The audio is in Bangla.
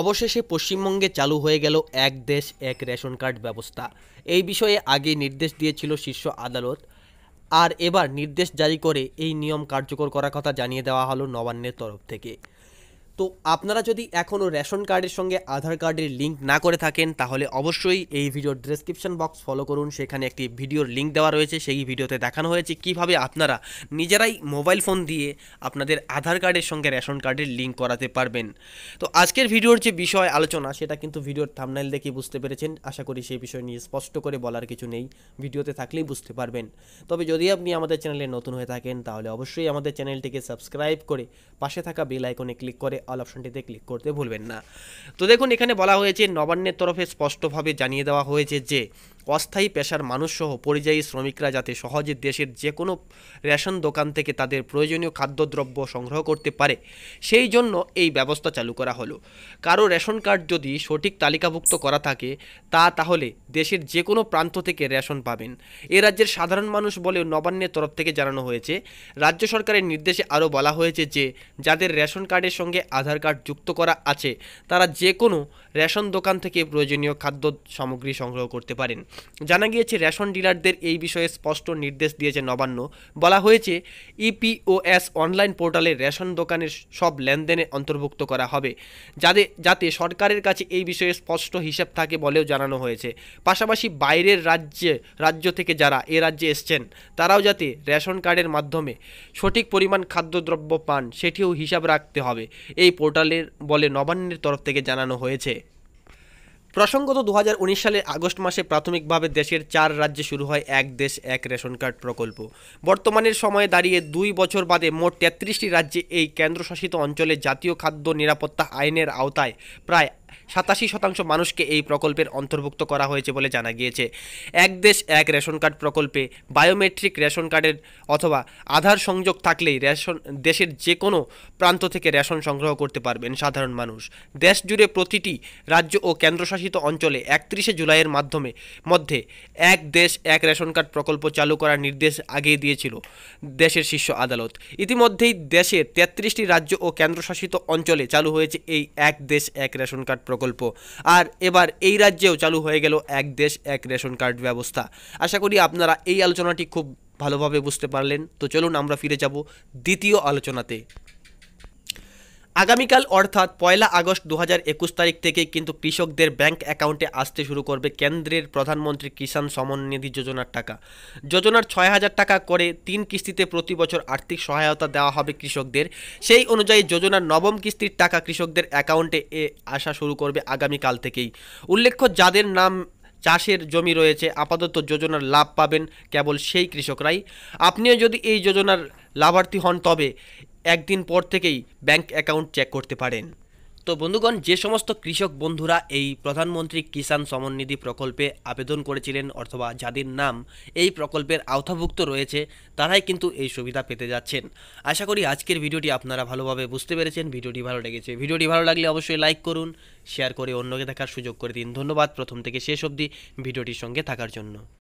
অবশেষে পশ্চিমবঙ্গে চালু হয়ে গেল এক দেশ এক রেশন কার্ড ব্যবস্থা এই বিষয়ে আগে নির্দেশ দিয়েছিল শীর্ষ আদালত আর এবার নির্দেশ জারি করে এই নিয়ম কার্যকর করার কথা জানিয়ে দেওয়া হলো নবান্নের তরফ থেকে তো আপনারা যদি এখনও রেশন কার্ডের সঙ্গে আধার কার্ডের লিঙ্ক না করে থাকেন তাহলে অবশ্যই এই ভিডিওর ডেসক্রিপশন বক্স ফলো করুন সেখানে একটি ভিডিওর লিঙ্ক দেওয়া রয়েছে সেই ভিডিওতে দেখানো হয়েছে কিভাবে আপনারা নিজেরাই মোবাইল ফোন দিয়ে আপনাদের আধার কার্ডের সঙ্গে রেশন কার্ডের লিঙ্ক করাতে পারবেন তো আজকের ভিডিওর যে বিষয় আলোচনা সেটা কিন্তু ভিডিওর থামনাইল দেখে বুঝতে পেরেছেন আশা করি সেই বিষয় নিয়ে স্পষ্ট করে বলার কিছু নেই ভিডিওতে থাকলেই বুঝতে পারবেন তবে যদি আপনি আমাদের চ্যানেলে নতুন হয়ে থাকেন তাহলে অবশ্যই আমাদের চ্যানেলটিকে সাবস্ক্রাইব করে পাশে থাকা বেল আইকনে ক্লিক করে অল অপশনটিতে ক্লিক করতে ভুলবেন না তো দেখুন এখানে বলা হয়েছে নবান্নের তরফে স্পষ্টভাবে জানিয়ে দেওয়া হয়েছে যে অস্থায়ী পেশার মানুষসহ পরিযায়ী শ্রমিকরা যাতে সহজে দেশের যে কোনো রেশন দোকান থেকে তাদের প্রয়োজনীয় খাদ্যদ্রব্য সংগ্রহ করতে পারে সেই জন্য এই ব্যবস্থা চালু করা হলো কারো রেশন কার্ড যদি সঠিক তালিকাভুক্ত করা থাকে তা তাহলে দেশের যে কোনো প্রান্ত থেকে রেশন পাবেন এ রাজ্যের সাধারণ মানুষ বলে নবান্নের তরফ থেকে জানানো হয়েছে রাজ্য সরকারের নির্দেশে আরও বলা হয়েছে যে যাদের রেশন কার্ডের সঙ্গে আধার কার্ড যুক্ত করা আছে তারা যে কোনো রেশন দোকান থেকে প্রয়োজনীয় খাদ্য সামগ্রী সংগ্রহ করতে পারেন জানা গিয়েছে রেশন ডিলারদের এই বিষয়ে স্পষ্ট নির্দেশ দিয়েছে নবান্ন বলা হয়েছে ইপিওএস অনলাইন পোর্টালে রেশন দোকানের সব লেনদেনে অন্তর্ভুক্ত করা হবে যাতে যাতে সরকারের কাছে এই বিষয়ে স্পষ্ট হিসাব থাকে বলেও জানানো হয়েছে পাশাপাশি বাইরের রাজ্যে রাজ্য থেকে যারা এ রাজ্যে এসছেন তারাও যাতে রেশন কার্ডের মাধ্যমে সঠিক পরিমাণ খাদ্যদ্রব্য পান সেটিও হিসাব রাখতে হবে এই পোর্টালের বলে নবান্নের তরফ থেকে জানানো হয়েছে প্রসঙ্গত দু সালের আগস্ট মাসে প্রাথমিকভাবে দেশের চার রাজ্যে শুরু হয় এক দেশ এক রেশন কার্ড প্রকল্প বর্তমানের সময়ে দাঁড়িয়ে দুই বছর বাদে মোট তেত্রিশটি রাজ্যে এই কেন্দ্রশাসিত অঞ্চলে জাতীয় খাদ্য নিরাপত্তা আইনের আওতায় প্রায় সাতাশি শতাংশ মানুষকে এই প্রকল্পের অন্তর্ভুক্ত করা হয়েছে বলে জানা গিয়েছে এক দেশ এক রেশন কার্ড প্রকল্পে বায়োমেট্রিক রেশন কার্ডের অথবা আধার সংযোগ থাকলেই রেশন দেশের যে কোনো প্রান্ত থেকে রেশন সংগ্রহ করতে পারবেন সাধারণ মানুষ দেশ জুড়ে প্রতিটি রাজ্য ও কেন্দ্রশাসিত অঞ্চলে একত্রিশে জুলাইয়ের মাধ্যমে মধ্যে এক দেশ এক রেশন কার্ড প্রকল্প চালু করার নির্দেশ আগে দিয়েছিল দেশের শীর্ষ আদালত ইতিমধ্যেই দেশের তেত্রিশটি রাজ্য ও কেন্দ্রশাসিত অঞ্চলে চালু হয়েছে এই এক দেশ এক রেশন কার্ড প্রকল্প প্রকল্প আর এবার এই রাজ্যেও চালু হয়ে গেল এক দেশ এক রেশন কার্ড ব্যবস্থা আশা করি আপনারা এই আলোচনাটি খুব ভালোভাবে বুঝতে পারলেন তো চলুন আমরা ফিরে যাব দ্বিতীয় আলোচনাতে আগামীকাল অর্থাৎ পয়লা আগস্ট দু তারিখ থেকে কিন্তু কৃষকদের ব্যাংক অ্যাকাউন্টে আসতে শুরু করবে কেন্দ্রের প্রধানমন্ত্রী কিষাণ সমন্বিধি যোজনার টাকা যোজনার ছয় হাজার টাকা করে তিন কিস্তিতে প্রতি বছর আর্থিক সহায়তা দেওয়া হবে কৃষকদের সেই অনুযায়ী যোজনার নবম কিস্তির টাকা কৃষকদের অ্যাকাউন্টে এ আসা শুরু করবে আগামীকাল থেকেই উল্লেখ্য যাদের নাম চাষের জমি রয়েছে আপাতত যোজনার লাভ পাবেন কেবল সেই কৃষকরাই আপনিও যদি এই যোজনার লাভার্থী হন তবে একদিন পর থেকেই ব্যাংক অ্যাকাউন্ট চেক করতে পারেন তো বন্ধুগণ যে সমস্ত কৃষক বন্ধুরা এই প্রধানমন্ত্রী কিষাণ সমননিধি প্রকল্পে আবেদন করেছিলেন অথবা যাদের নাম এই প্রকল্পের আওতাভুক্ত রয়েছে তারাই কিন্তু এই সুবিধা পেতে যাচ্ছেন আশা করি আজকের ভিডিওটি আপনারা ভালোভাবে বুঝতে পেরেছেন ভিডিওটি ভালো লেগেছে ভিডিওটি ভালো লাগলে অবশ্যই লাইক করুন শেয়ার করে অন্যকে দেখার সুযোগ করে দিন ধন্যবাদ প্রথম থেকে শেষ অবধি ভিডিওটির সঙ্গে থাকার জন্য